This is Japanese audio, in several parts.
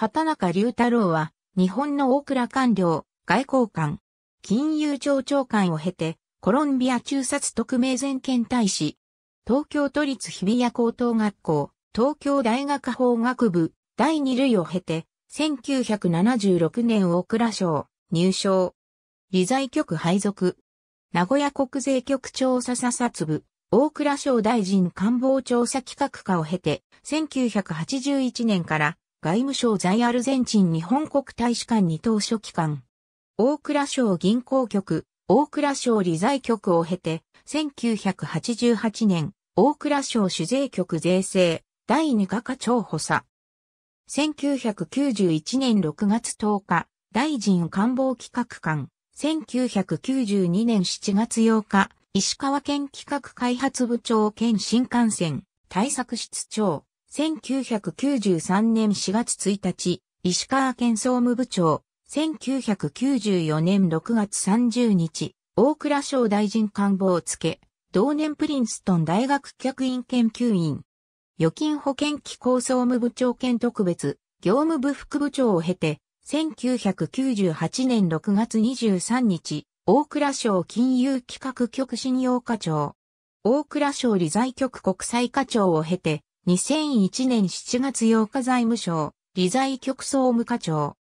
畑中龍太郎は、日本の大倉官僚、外交官、金融庁長官を経て、コロンビア中殺特命全権大使、東京都立日比谷高等学校、東京大学法学部、第二類を経て、1976年大倉省、入省、理財局配属、名古屋国税局調査査察部、大倉省大臣官房調査企画課を経て、1981年から外務省在アルゼンチン日本国大使館に当初期間、大倉省銀行局、大倉省理財局を経て、1988年、大倉省主税局税制、第2課課長補佐。1991年6月10日、大臣官房企画官。1992年7月8日、石川県企画開発部長兼新幹線対策室長。1993年4月1日、石川県総務部長、1994年6月30日、大倉省大臣官房を付、同年プリンストン大学客員研究員、預金保険機構総務部長兼特別、業務部副部長を経て、1998年6月23日、大倉省金融企画局信用課長、大倉省理財局国際課長を経て、2001年7月8日財務省、理財局総務課長。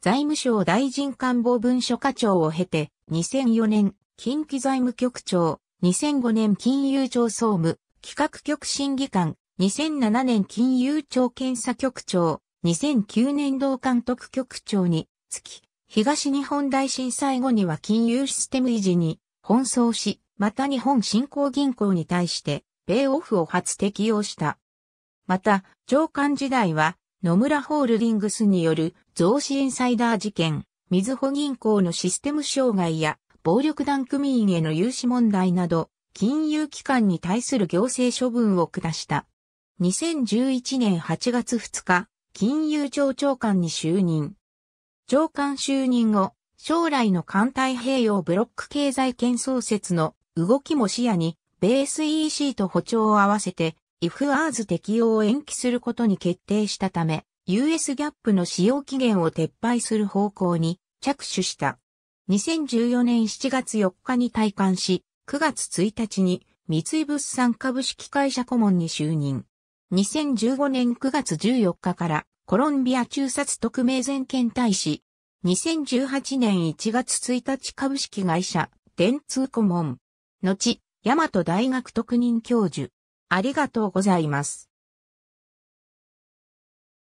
財務省大臣官房文書課長を経て、2004年、近畿財務局長、2005年金融庁総務、企画局審議官、2007年金融庁検査局長、2009年同監督局長に、つき、東日本大震災後には金融システム維持に、奔走し、また日本振興銀行に対して、ペイオフを初適用した。また、長官時代は、野村ホールディングスによる増資インサイダー事件、みずほ銀行のシステム障害や暴力団組員への融資問題など、金融機関に対する行政処分を下した。2011年8月2日、金融庁長官に就任。長官就任後、将来の環太平洋ブロック経済圏創設の動きも視野に、ベース EC と歩調を合わせて if as 適用を延期することに決定したため、US ギャップの使用期限を撤廃する方向に着手した。2014年7月4日に退官し、9月1日に三井物産株式会社顧問に就任。2015年9月14日からコロンビア中殺特命全権大使。2018年1月1日株式会社電通顧問。後、大和大学特任教授。ありがとうございます。